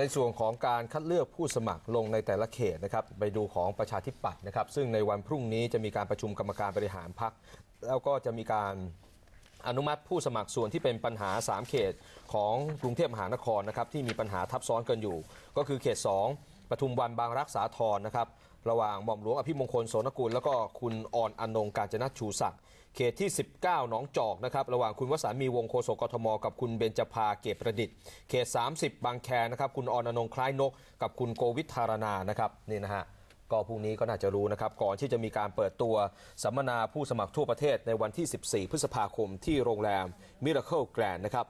ในส่วนของการคัดเลือกผู้สมัครลงในแต่ละเขตนะครับไปดูของประชาธิปัตย์นะครับซึ่งในวันพรุ่งนี้จะมีการประชุมกรรมการบริหารพรรคแล้วก็จะมีการอนุมัติผู้สมัครส่วนที่เป็นปัญหา3เขตของกรุงเทพมหานครนะครับที่มีปัญหาทับซ้อนกันอยู่ก็คือเขต 2ปทุมวันบางรักษาธรนะครับระหว่างหม่อมหลวงอภิมงคลโสนกุล แล้วก็คุณอ่อนอนงการจนะชูศักดิ์เขตที่ 19 หนองจอกนะครับระหว่างคุณวสันมีวงโคษกกทม กับคุณเบญจภาเกตประดิษฐ์ เขต 30 บางแคนะครับคุณอ่อนอนงคล้ายนกกับคุณโกวิทธารนานะครับนี่นะฮะก็พรุ่งนี้ก็น่าจะรู้นะครับก่อนที่จะมีการเปิดตัวสัมมนาผู้สมัครทั่วประเทศในวันที่ 14 พฤษภาคมที่โรงแรมมิราเคิลแกรนนะครับ